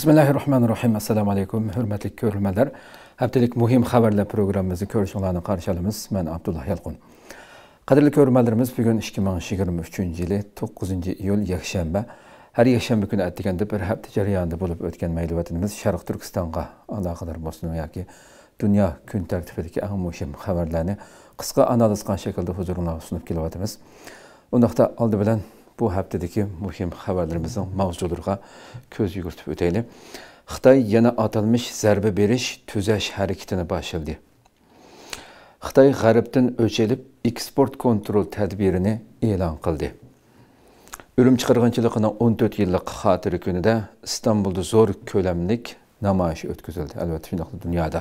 bismillahi rohmanir rohim assalomu alaykum hurmatli ko'rilmalar haftalik muhim xabarlar programmamizni ko'rishinglarni qarshi olamiz man abdulloh yalqun qadrli ko'rmalarimiz bugun ikki ming yigirma uchinchi yili to'qqizinchi iyul yakshanba har yakshanba kuni atdiganda bir hafta jarayonida bo'lib o'tgan maylivatinimiz sharq turkistonga aloqador bo'lsin yoki dunyo kun tartibidagi eng muhim xabarlarni qisqa analiz qilgan shaklda huzuringizga sunib kelyapmiz undaqda oldi bilan bu haftadaki muhim haberlerimizin mavzulariga ko'z yugurtib o'taylik Xtay yana atılmış zarba berish tuzash hareketine başladı. Xtay, g'arbdan o'chilib eksport kontrol tadbirini e'lon qildi o'lim chiqarg'inchiligining 14 yillik xotiri kunida İstanbul'da zo'r ko'lamlik namoyish o'tkazildi Elbette finaklı dünyada.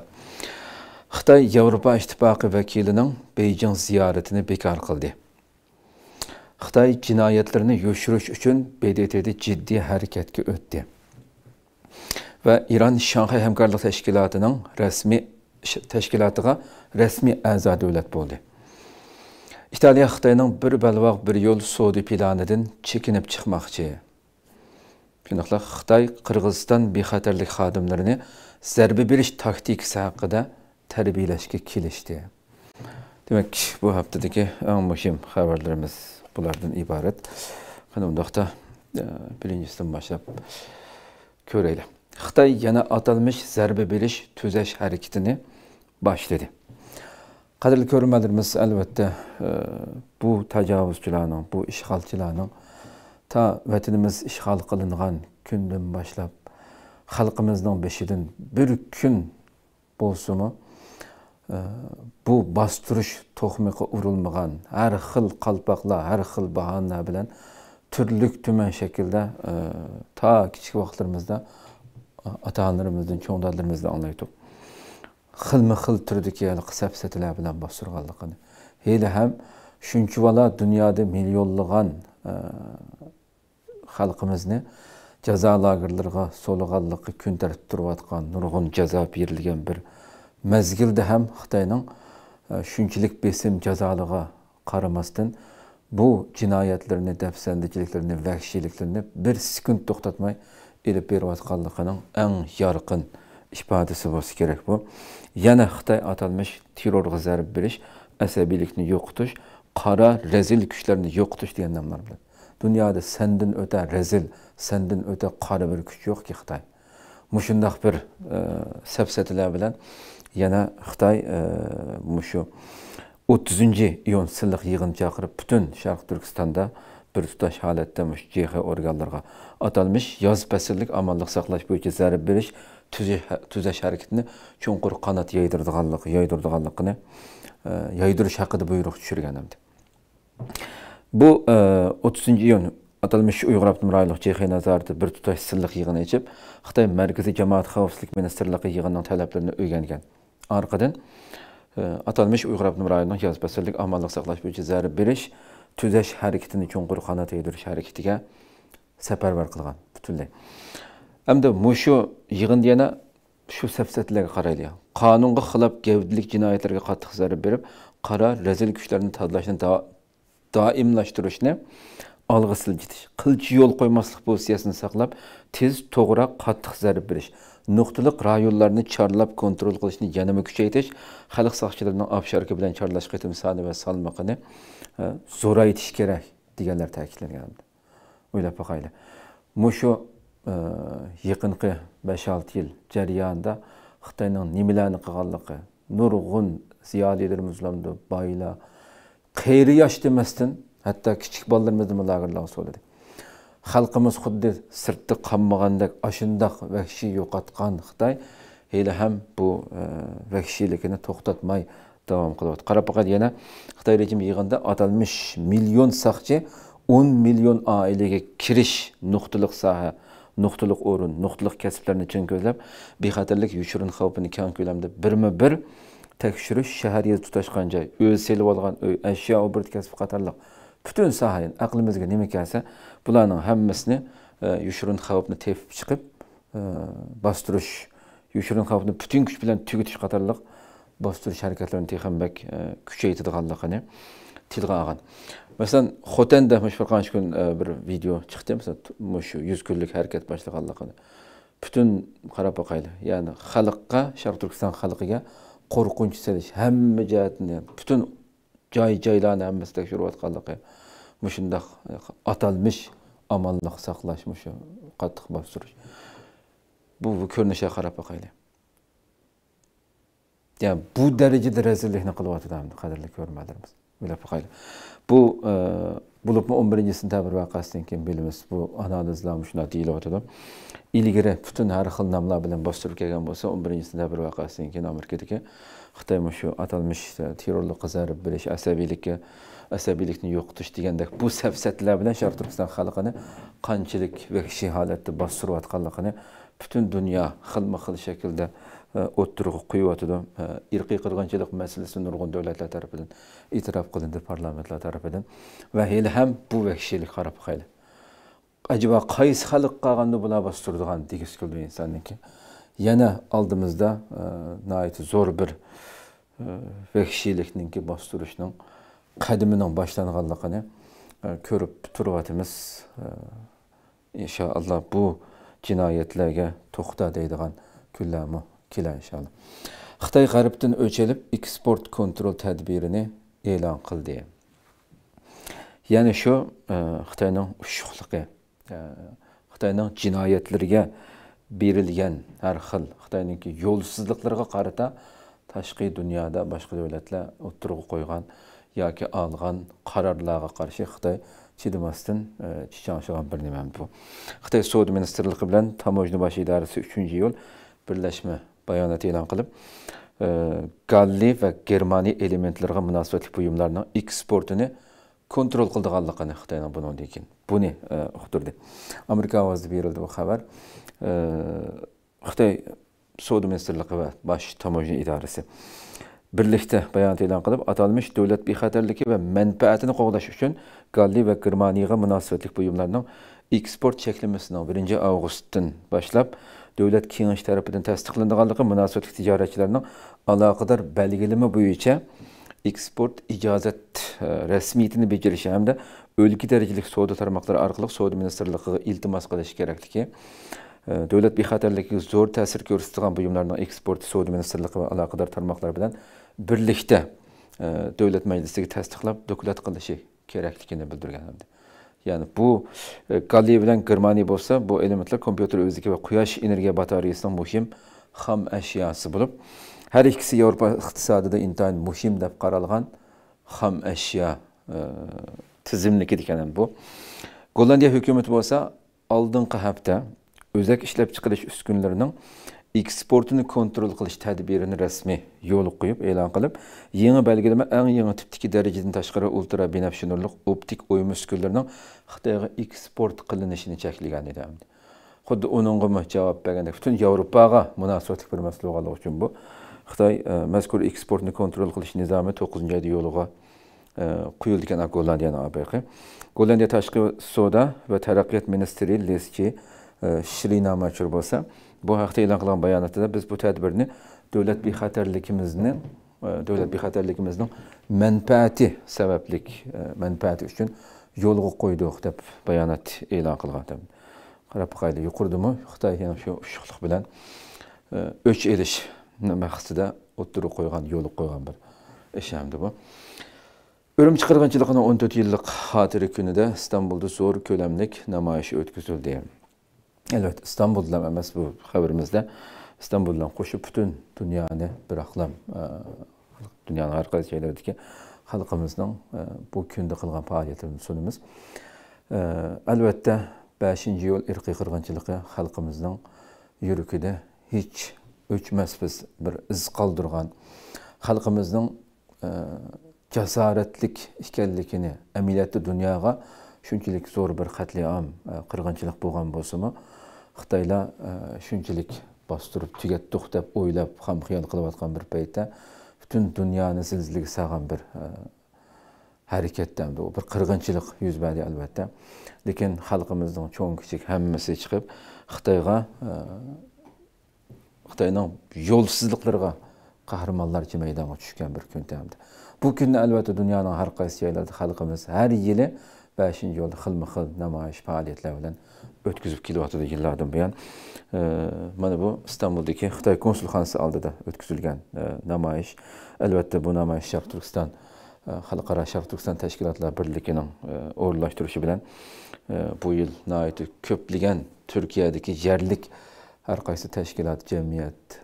Xtay, Avrupa ittifoqi vakilining beyjing ziyoratini bekor qildi Xitoy jinoyatlarini yoshirish uchun BDTda jiddiy harakatga o'tdi. Ve İran Shanxay hamkorlik teşkilatının resmi tashkilotiga resmi a'zo devlet oldu. İtalya Xitayning bir balvoq bir yo'l savdo planidan chekinib chiqmoqchi. Shundoqla Xitoy Qirg'iziston bexatarlik xodimlarini zarba berish taktikasi haqida tarbiyalashga kelishdi. Demak, bu haftadaki en muhim haberlerimiz bularдан ибарат кана ундакта биринчисинен баштап көрөлү кытай яна аталмыш зарба бериш түзөш аракетини баштады qadrli ko'rmadirmiz albatta e, bu tajovuzchilarning bu ishg'olchilarning Ta vatanimiz ishg'ol qilingan kundan boshlab xalqimizning beşidin bir kun bo'lsinmi bu bastırış tohumu her hıl toxmiqi urulmagan har xil qalpoqlar har xil bahonalar e, bilan turlik tuman shaklda to kichik hıl ota onalarimizdan cho'ngdorlarimizdan anglaydik xilma xil turdagi sapsatalar bilan bostirganligini hali ham shunchivala dunyoda millionlagan e, xalqimizni jazo lagerlarga so'laganligi kun tartib turayotgan nurg'un jazo berilgan bir məzgildə həm Xitayının e, şünkilik besim cəzalığa qaramasdan bu cinayətlərini, dəfsəndiciliklərini, vəhşiliklərini bir sekund toxtatmay elib beriyotqanlığının ən yarqın ifadəsi olsa kerak bu. Yana Xitay atalmış terrorğa zərb beriş, əsəbilikni yoxutuş, qara rəzil güclərini yoxutuş deyən namlar bilan. Dünyada səndən ötə rəzil, səndən ötə qara bir güc yox ki Xitay. Muşundaq bir e, səbsətilər bilan yana xitoy e, shu o'ttizinchi iyun silliq yig'in chaqirib butun sharq turkistonda bir tutash holatda jh organlarga atalmish yoz pasillik omonlik saqlash bo'yicha zarb berish tuzash harakatini chunqur qanot yaydirdiganlik yoydirdiganligini e, yoydirish haqida buyruq tushirgan edi bu e, o'ttizinchi iyun atalmish uyg'ur abdum raylov chexiya nazorati bir tutash silliq yig'in ichib xitoy markaziy jamoat xavfsizlik ministrligi yig'inning talablarini o'rgangan Arkadan e, atalmış Uyghur Abdum rayonunun yazbasallik amalliq saqlash bo'yicha zarb berish tuzash harakatini cho'nqur qanot yeydirish harakatiga safarbar qilgan butunlay hamda muşu, yığın yana shu safsatlarga qaraylik qonunga xilof gavdilik jinoyatlarga qattiq zarb berib qora rezil kuchlarni tadlashni da, doimlashtirishni olg'a siljitish qilchi yo'l bu pozitsiyasini saqlab tiz to'g'ri qattiq zarb berish nuqtaliq rayonlarni charlab kontrol qilishni yanada kuchaytirish xalq soqchilarining obsharki bilan charlash qitim soni va salmoqini e, zo'raytirish kerak deganlar ta'kidlangan o'ylab boqaylik mushu e, yaqinqi besh olti yil jarayonida xitoyning nimalarni qilganligi nurg'un ziyolilarimiz boylar qayri yosh demasdan hatto kichik bolalarimizni lagerlarga so'ladik халқымыз худди сыртты қаммағандық ашындақ вәхши жоқатқан қытай хелі һәм бұл вәхшилікіні тоқтатмай давам қылып отыр қарапақат яна қытай режимі иығында аталмыш миллион сақчы 10 миллион аилеге кіріш нұқтылық саха нұқтылық орын нұқтылық кәсіптерін чын көзләп бейхатерлік юшырын қаупіні кәң көлемде бірме бір тәкшүріш шәһәрге тұташқан жай өз селіп алған үй әшия обырт кәсіп қатарлық butun sahayin aqlimizga nima kelsa bularning hammasini e, yushirin xavfni tepib chiqib e, bostirish yushirin xavfni butun kuch bilan tugutish qatorliq bostirish harakatlarini texambak e, kuchaytirganligini tilga olgan masalan xotanda mana shu bir qancha kun bir video chiqdi masalan mana shu yuz kunlik harakat boshlaganligini butun qarab boqayli ya'ni xalqqa sharq turkiston xalqiga qo'rqinch selish hamma jihatini butun joy joylarni hammasi tekshirayotganligi mushundoq e, atalmish omonliq saqlash mushu qattiq bostirish bu ko'rinishga qarab boqaylik ya bu darajada razillikni qilyotdi qadrli ko'rmalarimiz o'ylab boqaylik Bu e, bulubmu 11-ci sentyabr vaqasidan keyin bilimiz bu analizlar shunday deyilyotidi ilgari butun har xil nomlar bilan bostirib kelgan bo'lsa 11 sentyabr vaqasidan keyin amerikadagi xitoy shu atalmish terrorni qizarib berish asabiylikka asabiylikni yo'qotish degandek bu safsatlar bilan sharq turkiston xalqini qanchalik vahshiy holatda bostirayotganligini butun dunyo xilma xil shaklda -xil o'ttirg'i quyyotida irqiy qirg'inchilik masalasi nurg'un davlatlar tarafidan e'tirof qilindi parlamentlar tarafidan va бұл ham bu vahshiylik qarab qayli acaba qaysi xalq qilganda bular bostirdigan degisi яна алдымызда yana oldimizda zo'r bir vahshiylikninki bostirishning qadimining boshlanganligini ko'rib turyapmiz inshaalloh bu jinoyatlarga to'xta deydigan kunlarmi kelar inshaalloh xitoy g'arbdan o'chilib eksport kontrol tadbirini e'lon qildi ya'ni shu e, xitoyning ushuqligi e, xitoyning jinoyatlarga berilgan har xil xitoyniki yo'lsizliklarga qarata tashqi dunyoda boshqa davlatlar o'ttirg'i qo'ygan yoki olgan qarorlarga qarshi xitoy chidamasdan e, chichanshigan bir nima bu xitoy savdo ministrligi bilan tamojna bosh idorasi uchinchi yo'l birlashma bayonot ilan qilib e, galli ve germaniy elementlerine munosabatli buyumlarning eksportini kontrol qildiganligini xitoyning bundan keyin buni e, uqtirdi amerika ovozida berildi bu xabar e, xitoy savdo ministrligi va bosh tamojna idorasi birlikda bayonot e'lon qilib atalmish davlat bexatarligi ve manfaatini qo'g'dash uchun galli ve germaniyaga munosabatli buyumlarning eksport cheklanmasini birinchi Ağustos'tan boshlab davlat kengashi tarafidan tasdiqlanganligi munosabatli tijoratchilarning aloqador belgilimi bo'yicha eksport ijozat e, rasmiyatini bajarishi hamda o'lka darajalik savdo tarmoqlari orqali savdo ministrligiga iltimos qilish kerakligi e, davlat bexatarligiga zo'r ta'sir ko'rsatgan buyumlarning eksporti savdo ministrligi va aloqador tarmoqlar bilan birlikda e, davlat majlisiga tasdiqlab doklad qilishi kerakligini bildirgan hamda ya'ni bu kaliy e, bilan germaniy bo'lsa bu elementlar kompyuter o'ziga va quyosh energiya batareyasini muhim ham ashyosi bo'lib har ikkisi yevropa iqtisodida intayin muhim deb qaralgan ham ashyo e, tizimniki degan bu gollandiya hukumati bo'lsa oldingi hafta o'zak ishlab chiqarish uskunalarining eksportini kontrol qilish tadbirini rasmiy yo'l qo'yib e'lon qilib yangi belgilama eng yangi tipdagi darajadan tashqari ultra nurli optik o'yma xitoyga eksport qilinishini cheklagan edi xuddi uningga javob bergandek butun yevropaga munosabatli bir masala bo'lganligi uchun bu xitoy e, mazkur eksportni kontrol qilish nizomi to'qqizinchi oyda yo'lga e, qo'yildi ekan gollandiyani abiqi gollandiya tashqi savdo va taraqqiyot ministri leski e, shrinamachur bo'lsa Bu haqda elan qılan bəyanatda biz bu tədbirini dövlət bixətərlikimizin e, dövlət bixətərlikimizin mənfəəti səbəblik e, mənfəəti üçün yolu qoyduq deyə bəyanat elan qılğan. Qarab qayda yuqurdumu? Xitay yəni şu uşuqluq bilan öç e, eriş məqsədə oturub qoyğan yolu qoyğan bir işəmdi bu. Örümçü qırğınçılığının 14 yıllık hatırı günü de İstanbul'da zor kölemlik namayışı ötküzüldü. albatta istanbulda emas bu xabarimizda istanbul bilan qo'shib butun dunyoni bir aqlam e, dunyoni har qaysi joylaridagi xalqimizning e, bu kunda qilgan faoliyatini sunamiz albatta e, beshinchi yo'l irqiy qirg'inchiligi xalqimizning yuragida hech o'chmas biz bir iz qoldirgan xalqimizning jasoratlik ekanligini amaliyotda dunyoga shunchalik zo'r bir qatliam qirg'inchilik bo'lgan bo'lsinmi xitoylar e, shunchalik bostirib tugatdik deb o'ylab ham xiyol qilayotgan bir paytda butun dunyoni zilzilaga sog'an bir e, harakatdan bir qirg'inchilik yuz berdi albatta lekin xalqimizning cho'ng kichik hammasi chiqib xitoyga e, xitoyning yo'lsizliklariga qahramonlarcha maydonga tushgan bir kun tamdi bu kunni albatta dunyoning har qaysi joylarida xalqimiz har yili beshinchi yo'lda xilma xil namoyish faoliyatlar bilan o'tkazib kelyotdi yillardan buyon e, mana bu istanbuldagi xitoy konsulxonasi oldida o'tkazilgan e, namoyish albatta bu namoyish sharq turkiston e, xalqaro sharq turkiston tashkilotlar birligining o'rinlashtirishi bilan bu yil nihoyatda ko'plagan turkiyadagi yerlik har qaysi tashkilot jamiyat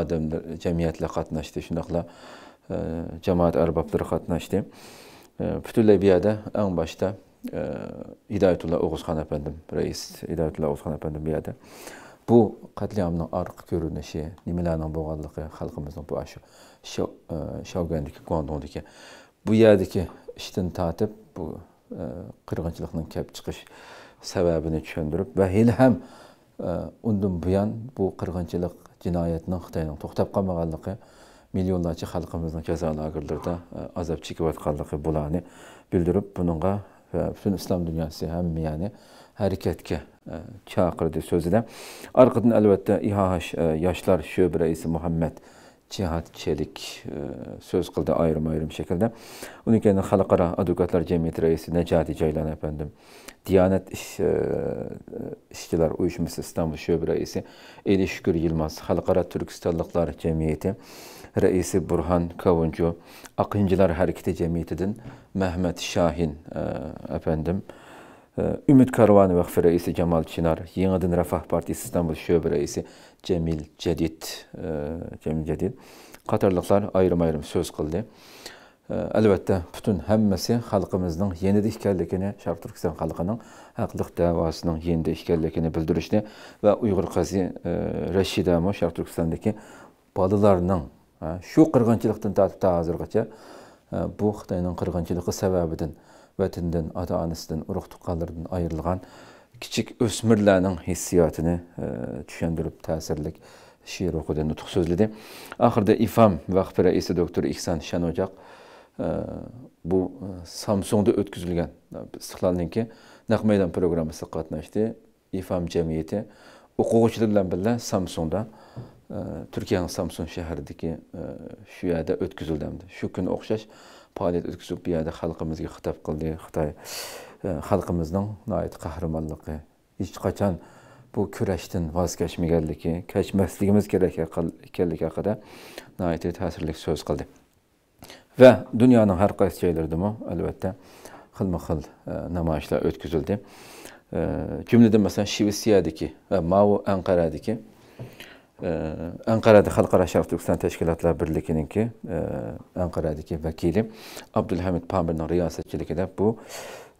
odamlar jamiyatlar qatnashdi shundoqla jamoat arboblari qatnashdi butunlay bu yerda eng boshda hidoyatulla o'g'izxon apandim rais hidoyatulla o'g'izxon apandim bu yerda bu qatliamni orqa ko'rinishi nimalarni bo'lganligi xalqimizni bu shu e, shogandiki guandondiki bu yerdagi ishdan tortib bu e, qirg'inchilikning kelib chiqish sababini tushundirib va hali ham e, undan buyon bu qirg'inchilik jinoyatning xitoyning to'xtab qolmaganligi millionlarcha xalqimizni jazo lagerlarida azob chekayotganligi bularni bildirib bunga və bütün İslam dünyası hem həm yəni hərəkətə e, çağırdı sözüdə. Arqadan əlbəttə İHH e, yaşlar şöb reisi Muhammed Cihat Çelik e, söz qıldı ayrım-ayrım şekilde. Onun kimi xalqara advokatlar cəmiyyəti reisi Necati Ceylan əfəndim Diyanet İş, e, e, İşçiler Uyuşması İstanbul Şöbe Reisi Eli Şükür Yılmaz, Halkara Türkistanlıklar Cemiyeti Reisi Burhan Kavuncu, Akıncılar Hareketi Cemiyeti'nin Mehmet Şahin e, efendim, e, Ümit Karavan Vakfı Reisi Cemal Çınar, Yeniden Refah Partisi İstanbul Şöbe Reisi Cemil Cedid, e, Cemil Cedid, Katarlıklar ayrım ayrım söz kıldı. albatta butun hammasi xalqimizning yenida ekanligini sharq turkiston xalqining haqliq davosining yenida ekanligini bildirishni va uyg'ur qazi rashidami sharq turkistondagi bolalarning shu qirg'inchilikdan tortib to hozirgacha bu xitoyning qirg'inchiligi sababidan vatandan ota onasidan urug' tuqqanlaridan ayrilgan kichik o'smirlarning hissiyotini tushuntirib ta'sirlik she'r o'qidi nutq so'zladi oxirida ifam vaqf raisi doktor ihson shanojoq bu э, э, samsungda o'tkazilgan э, istiqlolniki naq maydon programmasida qatnashdi ifam jamiyati o'quvchilar bilan birga samsungda e, turkiyaning samsung shahridagi e, shu yerda o'tkazildi shu kun o'xshash faoliyat o'tkazib bu yerda xalqimizga xitob qildi xitoy e, xalqimizning noit qahramonligi hech qachon bu kurashdan voz kechmaganligi kechmasligimiz kerak ekanligi haqida noit ta'sirli so'z qildi Və dünyanın hər qaysı yerlərdəmi əlbəttə xilma-xil e, nümayişlər ötküzüldü. E, mesela məsələn Şveysiyədəki və Mao Anqaradakı e, Anqarada Xalqara Şərq Türkistan Təşkilatlar Birliyininki Anqaradakı vəkili Abdülhamid Pamir'in riyasətçilikdə bu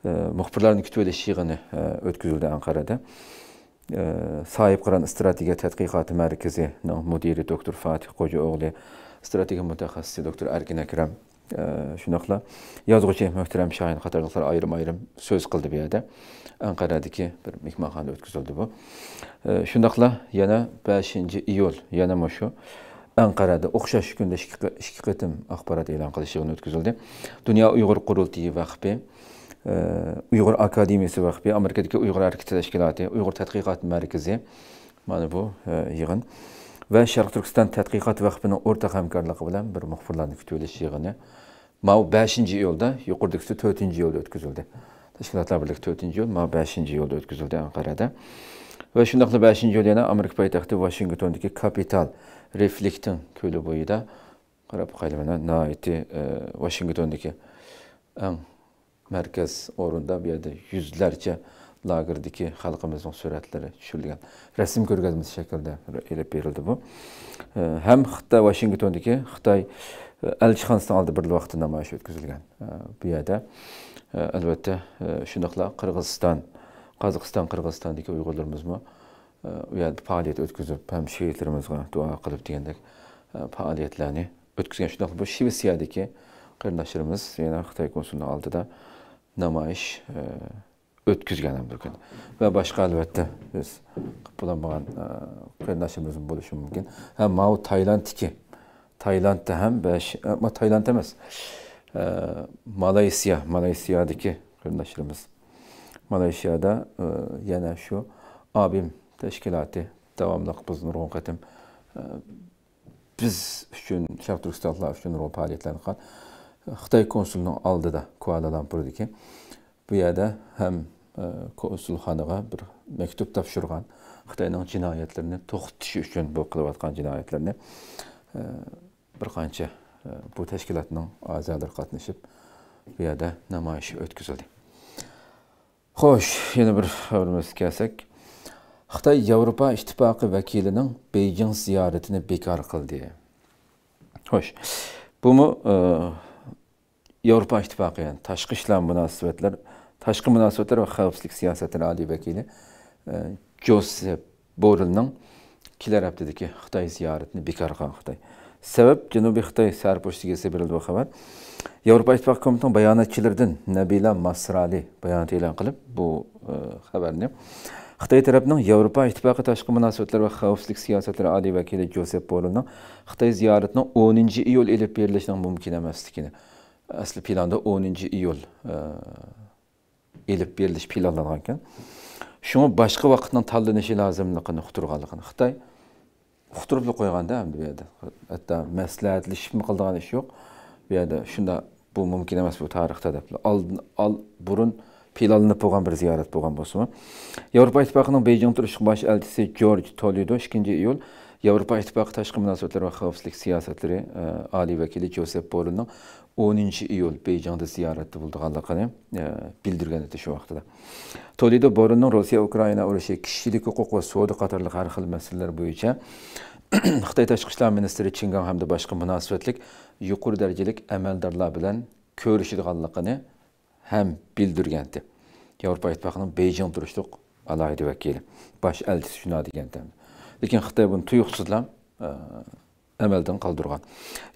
müxbirlərin kütüvələşi yığını ötküzüldü Anqarada. Sahip Qıran Strategiya Tədqiqatı Merkezi'nin müdiri doktor Fatih Qocaoğlu, strateji mütəxəssisi doktor Ergin Əkrəm şunaqla yazğıcı möhtərəm şahin xatırlıqlar ayrım-ayrım söz qıldı bu yerdə. Anqaradakı bir mehmanxanada ötküzüldü bu. Şunaqla yana 5-ci iyul yana mı şu Anqarada oxşaş gündə 2 qıtım axbarat elan qılışığını ötküzüldü. Dünya Uyğur Qurultayı vaxtı Uyğur Akademiyası vaxtı Amerikadakı Uyğur Hərəkət Təşkilatı, Uyğur Tədqiqat Mərkəzi. Mana bu e, yığın. E, va sharq turkiston tadqiqot vaqfini ortak hamkorligi bilan bir muxbirlarni kutib olish yig'ini mau 5. iyulda yuqoridagisi 4. yolda o'tkazildi tashkilotlar Birlik 4. yol, mau 5. yolda o'tkazildi Ankara'da. va şundaklı 5. yol yana amerika poytaxti Washington'daki kapital köylü ko'li bo'yida qarab qaylmana naiti Washington'daki e, en markaz orunda bir yerda yuzlarcha lagerdeki xalqimizning suratlari tushirilgan Resim ko'rgazmasi shaklida ilib berildi bu ham xitoy Washington'daki xitoy e, elchixonasini aldı bir vaqtda namoyish o'tkazilgan e, bu yerda e, albatta shundoqla qirg'iziston qozog'iston qirg'izistondagi uyg'urlarimizmi u yerda faoliyat o'tkazib ham sheitlarimizga duo qilib degandek faoliyatlarni o'tkazgan shundoq bu shvetsiyadagi qarindoshlarimiz yana xitoy konsulini oldida namoyish ötküzgənim bu gün. Və başqa əlbəttə biz qıpılamağan qardaşımızın e, buluşu mümkün. Həm o Taylandiki, Taylandda həm və amma Tayland emas. E, e, Malaysiya, Malaysiyadakı qardaşlarımız. Malaysiyada yenə şu abim təşkilatı davamlı biz nurgun qatim biz üçün Şərq Türkistanlar üçün rol fəaliyyətlərini qan Xitay konsulunun da Kuala Lumpurdakı bu yerdə hem konsulxonaga bir maktub topshirgan xitoyning jinoyatlarini to'xtatish uchun bu qilayotgan jinoyatlarni bir qancha bu tashkilotning a'zolari qatnashib bu yerda namoyish o'tkazildi xo'sh yana bir xabarimizga kelsak xitoy yevropa ittifoqi vakilining beyjing ziyoratini bekor qildi xo'sh bumi yevropa ittifoqi ya'ni tashqi ishlar munosabatlar Taşqın münasibətlər və xəbərlik siyasətinin ali vəkili Josep Borrell-nin iki tərəfdəki Xitay ziyarətini bekar qan Xitay. Səbəb Cənubi Xitay sərpoçluğu verildi bu xəbər. Avropa İttifaqı Komitəsinin bəyanatçılarından Nəbilə Masrali bəyanat elan qılıb bu ə, xəbərni. Xitay tərəfindən Avropa İttifaqı Təşqi Münasibətlər və Xəvfsizlik Siyasətləri Ali Vəkili Josep Borrell'ın Xitay ziyarətinin 10-cu iyul elib verilişinin mümkün emasligini əsl planda 10-cu iyul ə, ilib berilish planlangan ekan shuni boshqa vaqtdan tanlanishi lozimligini uqtirganligini xitoy uqtirib qo'yganda bu yerda hatto maslahatlashibmi qildigan ish yo'q bu yerda shunda bu mumkin emas bu tarixda deb oldin ol burun planlanib bo'lgan bir ziyorat bo'lgan bo'lsinmi yevropa ittifoqining bejing turishq bosh elchisi jorj tolido ikkinchi iyul yevropa ittifoqi tashqi munosabatlar va xavfsizlik siyosatlari e, oliy vakili josep borinning o'ninchi iyul beyjingda ziyoratda bo'lganligini e, bildirgan edi shu vaqtida toledo borinning rossiya ukraina urushi kishilik huquq va savdo qatorli har xil masalalar bo'yicha xitoy tashqi ishlar ministri chingan hamda boshqa munosabatlik yuqori darajalik amaldorlar bilan ko'rishadiganligini ham bildirgandi yevropa ittifoqining beyjing turishliq alohida vakili bosh elchisi shunday degandi lekin xitoy buni tuyuqsizlam e, әмәлдән калдырган.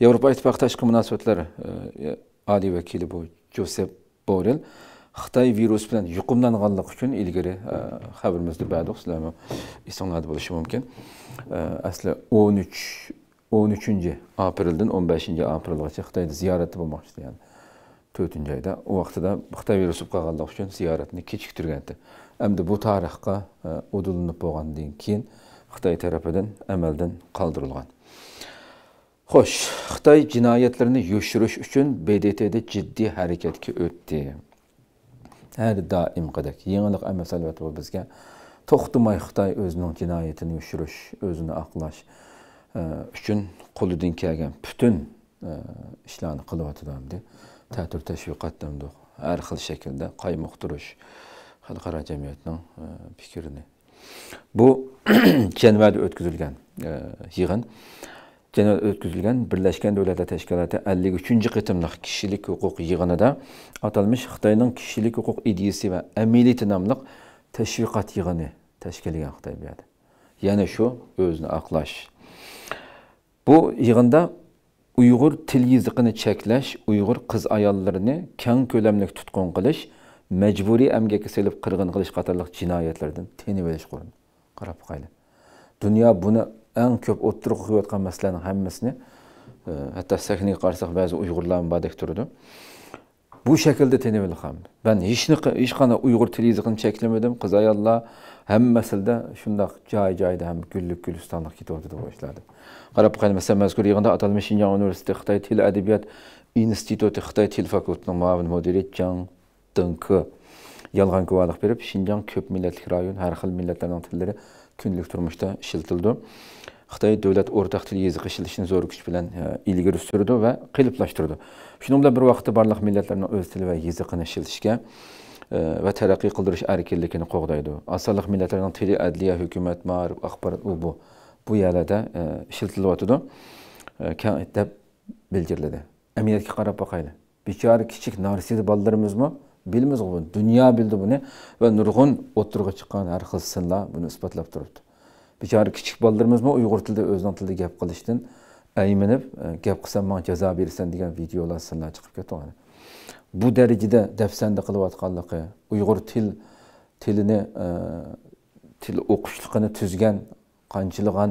Европа Итбақ ташқы мөнәсәбәтләр али вәкиле бу Жозеп Борел xitoy virus bilan yuqumlanganlik uchun ilgari xabarimizda berdik sizlarni esinglarda bo'lishi mumkin. Asli o'n uch o'n uchinchi apreldan o'n beshinchi aprelgacha Xitoyda ziyorati bo'lmoqchi edi, ya'ni 4 oyda u vaqtida Xitoy virusi qolganligi uchun ziyoratni kechiktirgandi. Endi bu tarixga udulinib bo'lgandan keyin Xitoy tarafidan amaldan qoldirilgan. xo'sh xitoy jinoyatlarni yoshirish uchun bdtda jiddiy harakatga o'tdi har doimgidek yangilik emas albatta bu bizga to'xtamay xitoy o'zining jinoyatini yoshirish o'zini oqlash e, uchun qo'lidan kelgan butun e, ishlarni qilyotgandi Tətür təşviqat hamda har xil shaklda qaymoqtirish xalqaro jamiyatning e, fikrini bu cənvəli o'tkazilgan yig'in Cenab ötküzülgen Birleşken Devletler Teşkilatı 53. kıtımlıq kişilik hukuk yığınıda atalmış Xitayının kişilik hukuk ideyesi ve emiliyeti namlıq teşvikat yığını teşkiligen Xitay bir Yani şu özünü aklaş. Bu yığında Uyghur til yiziqini cheklash, Uyghur qiz ayollarini keng ko'lamlik tutqun qilish, majburiy amgakka selib qirg'in qilish qatorliq jinoyatlardan tinib olish qo'rin. Qarab qayli. Dunyo buni ən köp otduruq qoyub atqan məsələlərin hamısını e, hətta səhnəyə qarsaq bəzi Uyğurların badək turudu. Bu şəkildə tenəvil ham. Mən heç heç qana Uyğur dili yığın çəkilmədim. Qız ayallar həm məsələdə şundaq cay-cayda həm güllük gülüstanlıq gedirdi bu işlərdə. Qarab qayn məsəl məzkur yığında Atalmış Şinjan Universiteti Xitay Dil Ədəbiyyat İnstitutu Xitay Dil Fakültəsinin müavin müdiri Can Dınkı yalğan guvalıq verib Şinjan köp millətlik rayon, hər xil millətlərin dilləri kunlik turmushda ishlatildi xitoy davlat o'rtaq til yezig'i ishlatishni zo'r kuch bilan e, ilgari surdi va qiliblashtirdi shuning bilan bir vaqtda barliq millatlarni o'z tili va yezig'ini ishlatishga e, va taraqqiy qildirish erkinligini qo'g'daydi osonliq millatlarning tili adliya hukumat ma'rif axborot u bu bu yerlarda ishlatilyotidi e, deb bildiriladi amiyatga qarab boqayli bechora kichik narsida bolalarimiz bilmiz buni dunyo bildi buni va nurg'un o'tirg'i chiqqan har xil sinlar buni isbotlab turibdi bechora kichik bolalarimiz uyg'ur tilida o'zini tilida gap qilishdan ayminib e, gap qilsam man jazo berasan degan videolar sinlar chiqib ketgan bu darajada dafsanda qilayotganligi uyg'ur til tilini e, til o'qishligini tuzgan qanchilag'an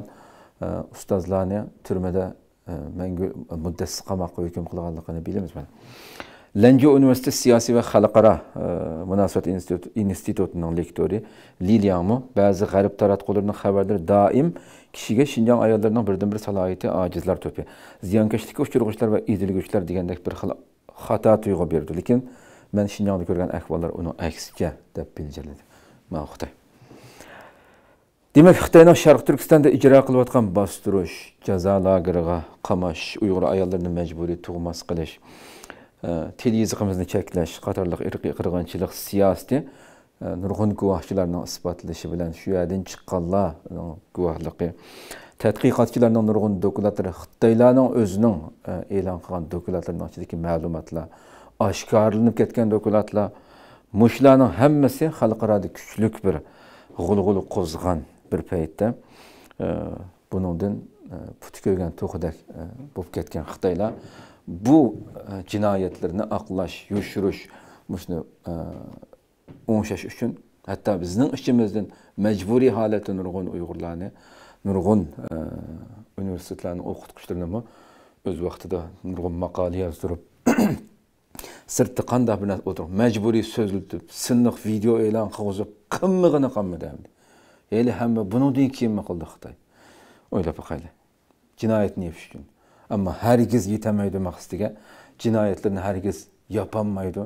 e, ustozlarni turmada mangu muddasi qamoqqa hukm qilganligini bilamiz mana Ləngə Universiteti Siyasi və Xalqara e, Münasibət İnstitut, İnstitutunun lektori Liliyamı bəzi qərib taratqularından xəbərlər daim kişiyə Şinjan ayollarının birdən-bir səlahiyyəti acizlər töpü. Ziyankeşlikə uçurğuçlar və idilgüçlər deyəndək bir xil xata tuyğu verdi. Lakin mən Şinjanda görən əhvallar onun əksikə də bilgirlədim. Mən Xitay. Demək, Xitayın Şərq Türkistanda icra qılıb atqan bastırış, cəza lağırığa qamaş, Uyğur ayollarını məcburi tuğmas qilish, til yizig'imizni cheklash qatorliq irqiy qirg'inchilik siyosati e, nurg'un guvohchilarning isbotlashi bilan shu yerdan chiqqanlar e, guvohligi tadqiqotchilarning nurg'un dokladlari xitoylarning o'zining e, e'lon qilgan dokladlarining ichidagi ma'lumotlar oshkorlanib ketgan dokladlar mushlarning hammasi xalqaroda kuchlik bir g'ulg'uli qo'zg'an bir paytda buningdan puti ko'rgan to'qidak bo'lib ketgan xitoylar bu e, cinayetlerini aqlash yushurish mushuni o'ngshash uchun hatta bizning ichimizdan mecburi holatda nurg'un uyg'urlarni nurg'un universitetlarni e, öz o'z vaqtida nurg'un maqola yozdirib sirtda qandoq bilan o'tirib mecburi so'ziltib silliq video ilan, e'lon qilg'izib qimmig'ini qilmadi eli hamma bundan keyinmi qildi xitoy öyle boqayli cinayet niye uchun ammo hargiz yetamaydi maqsadiga jinoyatlarni hargiz yopolmaydi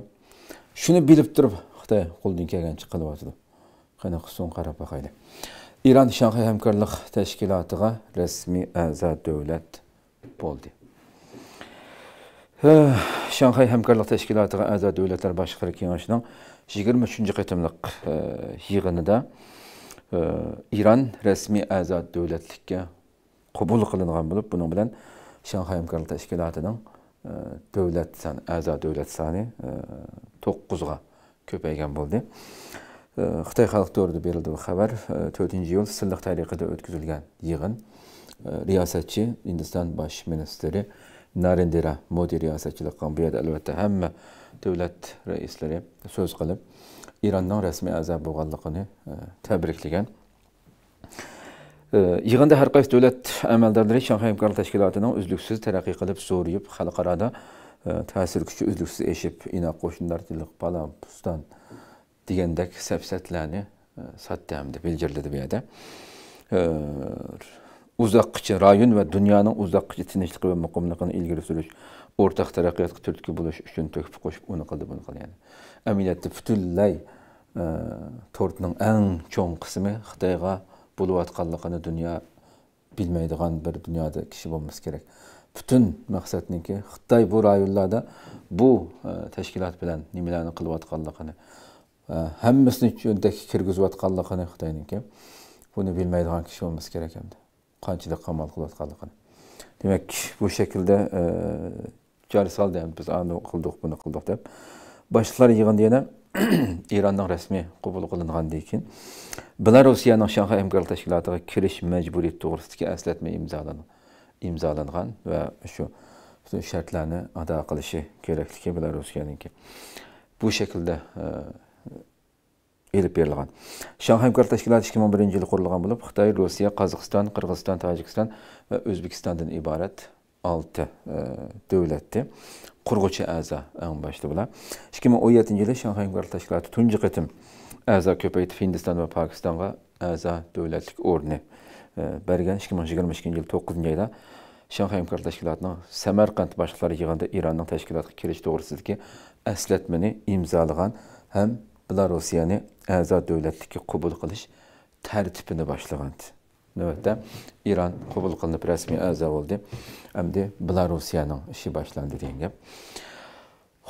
shuni bilib turib xitoy qo'ldan kelgancha qilyotdi qanaqa so'ng qarab boqaylik iron shanxay hamkorlik tashkilotiga rasmiy a'zo davlat bo'ldi shanxay hamkorlik tashkilotiga a'zo davlatlar boshqaruv kengashining yigirma uchinchi qatimliq e, yig'inida e, iron rasmiy a'zo davlatlikka qabul qilingan bo'lib buning bilan Şanxay Həmkarlıq Təşkilatının e, dövlət sən əza dövlət səni 9-a e, köpəygən oldu. E, Xitay Xalq Dövründə verildi bu xəbər. 4-cü il sırlıq təriqədə ötküzülgən yığın riyasətçi Hindistan baş ministri Narendra Modi riyasətçilik qan bu yerdə əlbəttə həmmə dövlət rəisləri söz qılıb İrandan rəsmi əza boğanlığını təbrikləyən Э, yig'inda har qaysi davlat amaldorlari shanxay hamkorlik tashkilotining uzluksiz taraqqiy qilib zo'rayib xalqaroda e, ta'sir kuchi uzluksiz eshib inoq qo'shnilarchilik balo puston degandek safsatlarni e, sotdi hamda belgiladi bu yerda e, uzoqqacha rayon va dunyoning uzoqqacha tinchligi va muqimligini ilgari surish o'rtaq taraqqiyotga turtki bo'lish uchun to'kib qo'shib uni qildi buni qildi yani amaliyotda butunlay tortning eng cho'ng qismi xitoyga bo'layotganligini dunyo bilmaydigan bir dunyoda kishi bo'lmasa kerak butun maqsadniki xitoy bu rayonlarda bu e, tashkilot bilan nimalarni qilayotganligini e, hammasini cho'ntakka kirgizayotganligini xitoyniki buni bilmaydigan kishi bo'lmasa kerak endi qanchalik qamal qilayotganligini demak bu shaklda e, jar soldi biz ani qildik buni qildik deb boshliqlar yig'indi yana eronning rasmiy qabul qilingandan keyin belorussiyaning shanxay hamkorlik tashkilotiga kirish majburiyati to'g'risidagi eslatma imzolangan va shu butun shartlarni ado qilishi kerakligi belorussiyaniki bu shaklda e, elib berilgan shanxay hamkorlik tashkiloti ikki ming birinchi yili qurilgan bo'lib xitoy rossiya qozog'iston qirg'iziston tojikiston va o'zbekistondan iborat 6 e, davlatni qurg'uchi a'zo eng boshida bular ikki ming o'n yettinchi yili shanxay hamkorlik tashkiloti tunji qatim a'zo ko'paytib hindiston va pokistonga a'zo davlatlik o'rni e, bergan ikki ming yigirma ikkinchi yil to'qqizinchi oyda shanxay hamkorlik tashkilotining samarqand boshliqlari yig'inida eronning tashkilotga kirish to'g'risidagi aslatmani imzolagan ham bular rossiyani a'zo qabul qilish tartibini boshlagan navbatda eron qabul qilinib rasmiy a'zo bo'ldi hamda belorussiyaning ishi boshlandi degan gap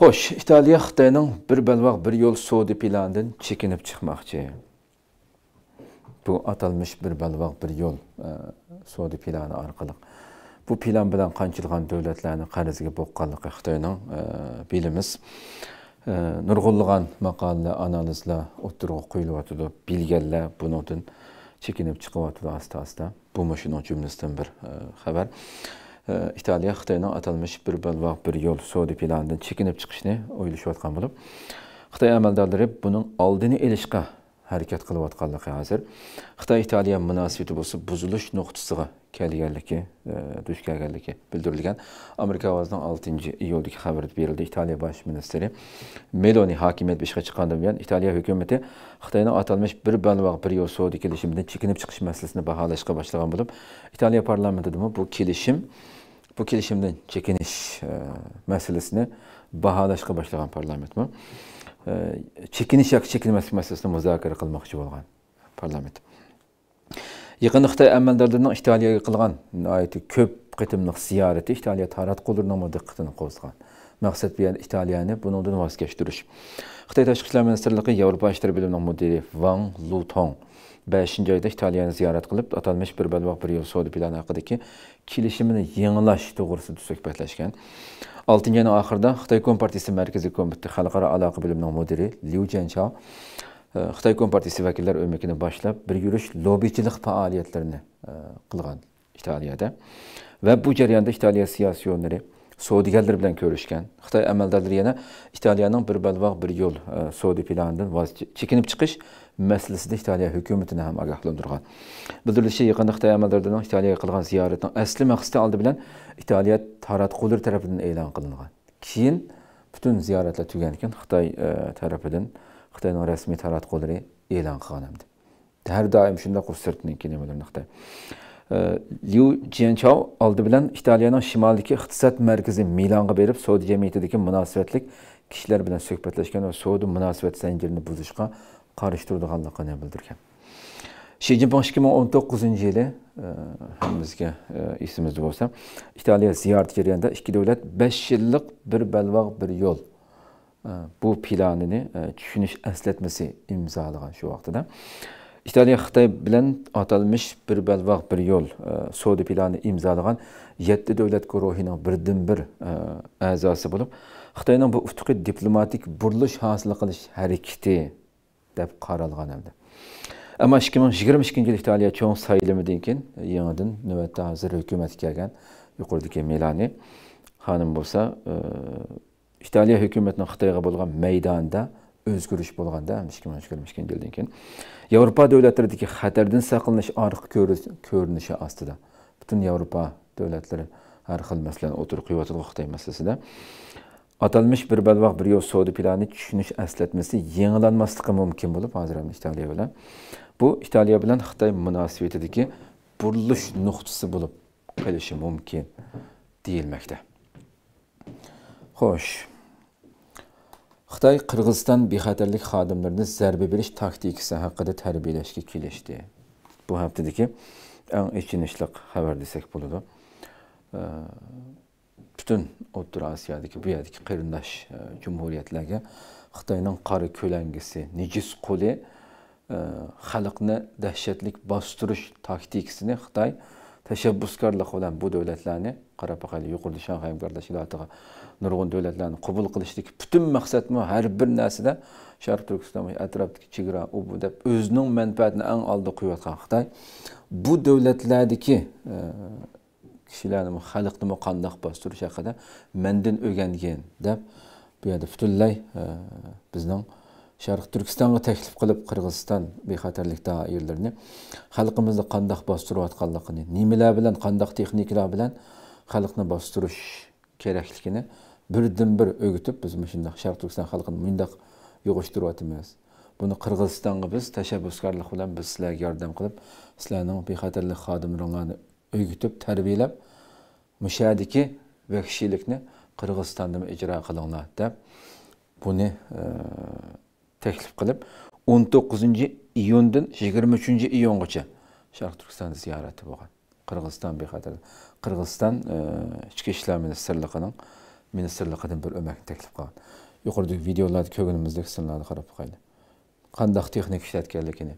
xo'sh italiya xitoyning bir balvoq bir yo'l sodi planidan chekinib chiqmoqchi bu atalmish bir balvoq bir yo'l e, sodi plani orqali bu plan bilan qanchilgan davlatlarni qarziga bo'qqanligi xitoyning e, bilimiz e, nurg'unlagan maqolalar analizlar o'ttirg'a qo'yilyotidi bilganlar bunidan chekinib chiqyotdi hasta hasta. bu mashina jumlasidan bir xabar e, e, İtalya xitoyni atalmish bir balvoq bir yo'l savdo planidan çıkışını chiqishni o'ylashayotgan bo'lib xitoy amaldorlari bunun oldini olishga harakat qilayotganligi hozir xitoy italiya munosabati bo'lsa buzilish nuqtasiga kelganligi e, duch kelganligi bildirilgan amerika ovozining oltinchi iyuldagi xabarda berildi italiya bosh ministri meloni hokimiyat ishga chiqqandan buyon italiya hukumati xitoyni atalmish bir balvoq bir yo'l savdo kelishimidan chekinib chiqish masalasini baholashga boshlagan bo'lib italiya parlamentida bu kelishim bu kilişimden çekiniş e, masalasini baholashga boshlagan parlamentmi e, chekinish yoki chekinmaslik masalasini muzokara qilmoqchi bo'lgan parlament yaqinda xitoy amaldorlarining italiyaga qilgan ko'p qitimliq ziyorati italiya taratqulining diqqatini qo'zg'agan maqsad Maksat bir italiyani bundan voz kechtirish xitoy tashqi ishlar ministrligi yevropa ishlar bo'limining müdiri vang lutong və Şincaydakı İtaliyani ziyarət qılıb atalmış bir bəlvaq bir yol sodi planı haqqındakı kilişimini yenilaş doğrusuda söhbətləşkən. 6-cı ayın axırda Xitay Kompartiyası Mərkəzi Komiteti Xalqara Əlaqə Biliminin müdiri Liu Jianchao e, Xitay Kompartiyası vəkillər öməkini başlab bir yürüş lobiçilik fəaliyyətlərini e, qılğan İtaliyada və bu cərəyanda İtaliya siyasi yönləri savdigarlar bilan ko'rishgan xitoy amaldorlari yana italiyaning bir balvoq bir yo'l e, Saudi planidan voz chekinib chiqish masalasida italiya hukumatini ham ogohlantirgan bildirilishicha yaqinda xitoy amaldorlarining italiyaga qilgan ziyoratining asli maqsadi oldi bilan italiya tarat taratqular tomonidan e'lon qilingan keyin butun ziyoratlar tugagan ekan xitoy e, tomonidan xitoyning rasmiy tarat taratqullari e'lon qilgan har doim shunda qursirtning nimalarni xitoy Liu Jianchao oldi bilan Italiyaning shimolidagi iqtisod markazi Milonga berib, savdo jamiyatidagi munosabatlik kishilar bilan suhbatlashgan va savdo munosabat zanjirini buzishga qarshi turadiganligini bildirgan. Xi Jinping 2019-yili hemizge isimizde bo'lsa, İtalya ziyaret jarayonida ikki davlat 5 yillik bir balvoq bir yo'l e, bu planini e, tushunish esletmesi imzolagan shu vaxtıda. italiya xitoy bilan atalmish bir balvoq bir yo'l e, savdo planini imzolagan yetti davlat guruhining birdan bir a'zosi bo'lib xitoyning bu utuqi diplomatik burilish hosil qilish harakati deb qaralgan edi ammo ikki ming yigirma ikkinchi yil italiya cho'ng saylimidan keyin yangidan navbatda hozir hukumat kelgan yuqoridagi melani xonim bo'lsa e, italiya hukumatining xitoyga bo'lgan maydonda o'zgarish bo'lganda mishkin mashkul mishkin yildan keyin yevropa davlatlaridagi xatardan saqlanish orqa ko'rinishi ostida butun yevropa davlatlari har xil masalan o'tir quvvatli xitoy masalasida atalmish bir balvaq bir yo'l savdo planini tushunish aslatmasi yangilanmasligi mumkin bo'lib hozir italiya bilan bu italiya bilan xitoy munosabatidagi burilish nuqtasi bo'lib qolishi mumkin deyilmoqda xo'sh Xitay Qırğızistan bixətərlik xadimlərinə zərbə veriş taktikası haqqında tərbiyələşki kiləşdi. Bu həftədəki ən ikinişlik xəbər desək buludu. Bütün Otur Asiyadakı, bu yerdəki qırındaş cümhuriyyətlərə Xitayının qarı köləngisi, Nicis quli xalqını dəhşətlik bastırış taktikasını Xitay təşəbbüskarlıq olan bu dövlətlərini Qarabağ ilə yuqurdu Şanxay qardaş ilatığa nurg'un davlatlarni qubul qilishdagi butun maqsadmi har bir narsada sharq turkiston atrofdagi chegara ubu deb o'zining manfaatini eng oldida qo'yayotgan xitoy bu davlatlardagi kishilarni xalqni qandoq bostirish haqida mandan o'rgangan deb bu yerda butunlay bizning sharq turkistonga taklif qilib qirg'iziston bexatarlik doiralarini xalqimizni qandoq bostirayotganligini nimalar bilan qandoq texnikalar bilan xalqni bostirish kerakligini birden bir ögütüp biz şimdi Şark Türkistan halkını mündak yoğuşturuvatımız. Bunu Kırgızistan'a biz teşebbüskarlık bilen biz sizlere yardım kılıp, sizlerin bihaterlik hadimlerini ögütüp, terbiyelep, müşahedeki vahşilikni Qirg'izistonda ijro qilinglar deb buni e, taklif qilib 19 iyundan 23 iyungacha sharq turkiston ziyorati bo'lgan qirg'iziston bexatar qirg'iziston ichki e, ishlar ministrligining ministerligidan bir o'makni taklif qilgan yuqoridagi videolarni ko'rganimizdek sinlarni qarab boqaylik qandaq texnik ishlatganligini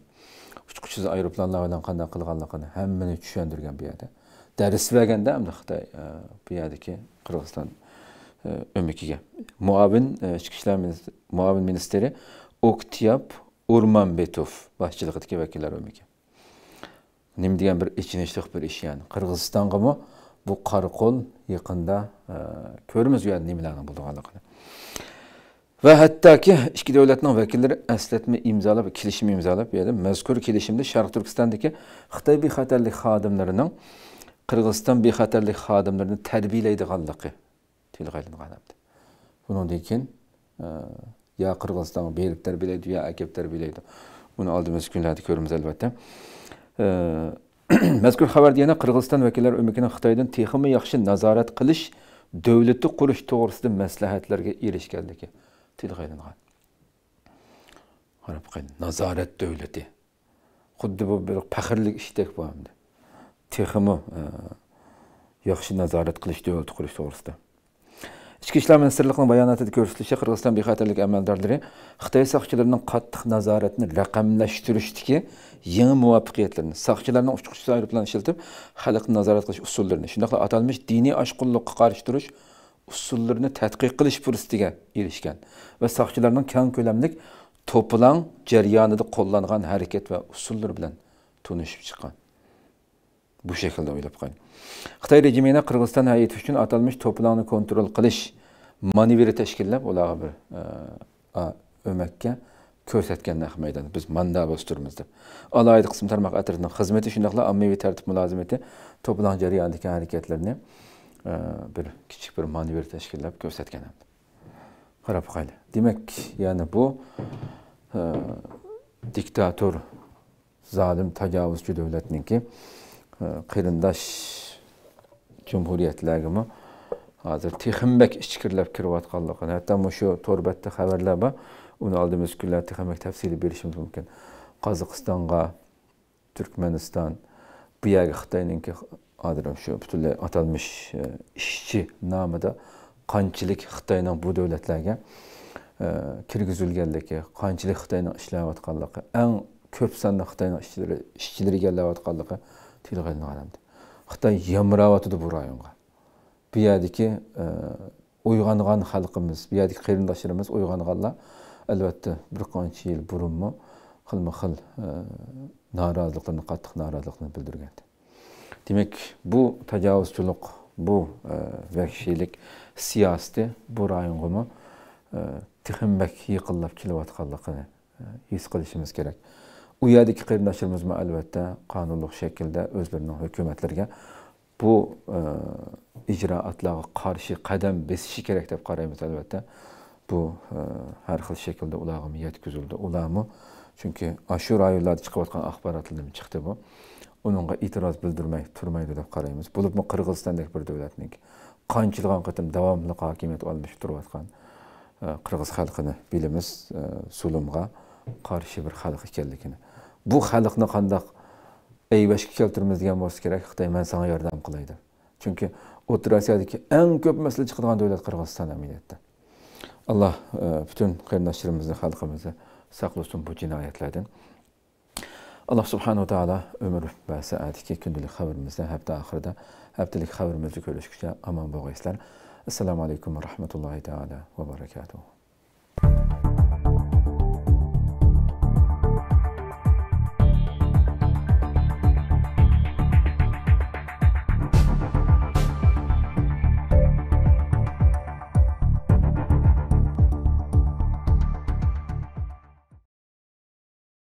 uchquchsiz aeroplanlar bilan qanday qilganligini hammani tushuntirgan bu yerda dars berganda hamda xitoy e, bu yerdagi qirg'iziston e, o'mikiga muavin e, ichki ishlar muavin ministeri oktyab o'rmanbetov boshchiligidagi vakillar o'miki nima degan bir ichinishliq bir ish ya'ni qirg'izistongami bu qari qo'l yaqinda e, ko'ramiz u yerda nimalarni bo'lganligini va hattoki ikki davlatning vakillari aslatma imzolab kelishim imzolab bu yerda mazkur kelishimda sharq turkistondagi xitoy bexatarlik xodimlarining qirg'iziston bexatarlik xodimlarini tarbiyalaydiganligi bundan keyin yo e, qirg'izistonga berib ya yo akib tarbiyalaydi buni oldimiz kunlarda ko'ramiz albatta mazkur xabarda yana qirg'iziston vakillari o'mikining xitoydan texmi yaxshi nazorat qilish davlati qurish to'g'risida maslahatlarga erishganligi tilga ilingan nazorat davlati xuddi bu bir faxrlik ishdek bo'ldi hamda texmi e, yaxshi nazorat qilish davlati qurish to'g'risida ichki ishlar ministrligining bayonotida ko'rsatilishicha qirg'iziston bexatarlik amaldorlari xitoy soqchilarining qattiq nazoratni raqamlashtirishdagi yangi muvaffaqiyatlarni soqchilarning uchquvchisi aeroplanni ishlatib xalqni nazorat qilish usullarini shunday atalmish diniy ashqullikka qarshi turish usullarini tadqiq qilish fursatiga erishgan va soqchilarning kang ko'lamlik to'plang jarayonida qo'llangan harakat va usullar bilan tunishib chiqqan bu shaklda o'ylab qo'ying xitoy rejimini qirg'iziston hayitish uchun atalmish to'polonni kontrol qilish manevri tashkillab ularga bir e, o'makka ko'rsatgan naq maydonni biz manda turmiz deb alohida qism tarmoq atrining xizmati shundaylar ommaviy tartib mulozimati to'polon jarayonidagi harakatlarni e, bir kichik bir manevr tashkillab ko'rsatgan qarab qo'yli demak ya'ni bu e, diktator zolim tajovuzchi davlatniki qirindosh jumhuriyatlarigami hozir texmbak ichkirlab kirayotganligini hatto shu to'rbatda xabarlar bor uni oldimiz kunlarda texmbak tafsili berishimiz mumkin qozog'istonga turkmaniston bu yoqqa xitoyninki hozir shu butunlay atalmish e, ishchi nomida qanchalik xitoyning bu davlatlarga e, kirgizilganligi qanchalik xitoyning ishlayotganligi eng ko'p sonli xitoyning ishchilari ishchilar egallayotganligi tilg'a ilinadi қытай ямырап атыды бұл районға бұядікі ойғанған э, халқымыз бұядікі қиырындашырымыз ойғанғанла әлбәтте бір қанша ел бұрын ма қылма қыл э, наразылықтарын қаттық наразылықтарын білдірген демек бұл тәжауызшылық бұл э, вәхшилік сиясты бұл районға ма тіхімбәк иқыллап келіп жатқанлығын ес қылышымыз керек u yerdagi qarindoshlarimiz ham albatta qonunliq shaklda o'zlarining hukumatlarga bu e, ijroatlarga qarshi qadam bosishi kerak deb qaraymiz albatta bu e, har xil shaklda ularga yetkazildi ular chunki shu rayonlarda chiqayotgan axborotlar chiqdi bu uningga e'tiroz bildirmay turmaydi deb qaraymiz bo'libmi qirg'izistondagi bir davlatning qanchilgan qatim davomli hokimiyat almashib turayotgan e, qirg'iz xalqini bilamiz zulmga qarshi bir xalq ekanligini bu xalqni qandoq ayvashga keltirmaydigan bo'lsa kerak xitoy man sanga yordam qilay deb chunki o'rta rossiyadagi eng ko'p masala chiqadigan davlat qirg'iziston aminiyatda alloh e, butun qarindoshlarimizni xalqimizni saqlasin bu jinoyatlardan alloh subhanava taolo umr va saatiki kundalik xabarimizda hafta oxirida haftalik xabarimizni ko'rishguncha omon bo'lg'aysizlar assalomu alaykum va rahmatullohi taala va barakatuh